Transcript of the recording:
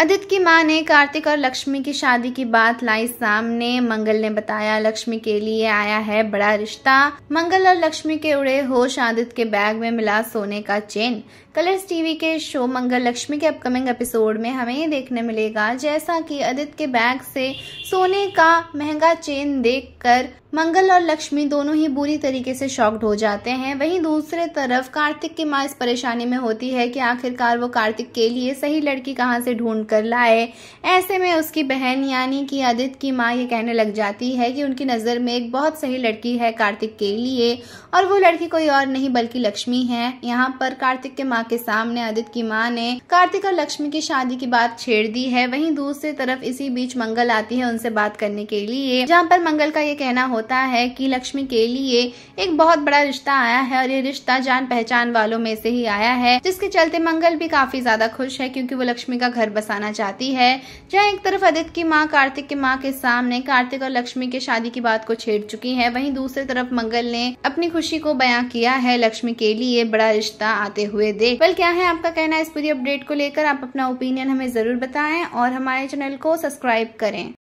अदित की मां ने कार्तिक और लक्ष्मी की शादी की बात लाई सामने मंगल ने बताया लक्ष्मी के लिए आया है बड़ा रिश्ता मंगल और लक्ष्मी के उड़े होश आदित के बैग में मिला सोने का चेन कलर्स टीवी के शो मंगल लक्ष्मी के अपकमिंग एपिसोड में हमें ये देखने मिलेगा जैसा कि अदित के बैग से सोने का महंगा चेन देखकर मंगल और लक्ष्मी दोनों ही बुरी तरीके से शॉक्ड हो जाते हैं वहीं दूसरे तरफ कार्तिक की माँ इस परेशानी में होती है कि आखिरकार वो कार्तिक के लिए सही लड़की कहाँ से ढूंढ कर लाए ऐसे में उसकी बहन यानी कि आदित्य की माँ ये कहने लग जाती है कि उनकी नज़र में एक बहुत सही लड़की है कार्तिक के लिए और वो लड़की कोई और नहीं बल्कि लक्ष्मी है यहाँ पर कार्तिक के माँ के सामने आदित्य की मां ने कार्तिक और लक्ष्मी की शादी की बात छेड़ दी है वहीं दूसरी तरफ इसी बीच मंगल आती है उनसे बात करने के लिए जहाँ पर मंगल का ये कहना होता है कि लक्ष्मी के लिए एक बहुत बड़ा रिश्ता आया है और ये रिश्ता जान पहचान वालों में से ही आया है जिसके चलते मंगल भी काफी ज्यादा खुश है क्योंकि वो लक्ष्मी का घर बसाना चाहती है जहाँ एक तरफ आदित्य की माँ कार्तिक की माँ के सामने कार्तिक और लक्ष्मी के शादी की बात को छेड़ चुकी है वही दूसरी तरफ मंगल ने अपनी खुशी को बयां किया है लक्ष्मी के लिए बड़ा रिश्ता आते हुए देख करेंगे वेल क्या है आपका कहना इस पूरी अपडेट को लेकर आप अपना ओपिनियन हमें जरूर बताएं और हमारे चैनल को सब्सक्राइब करें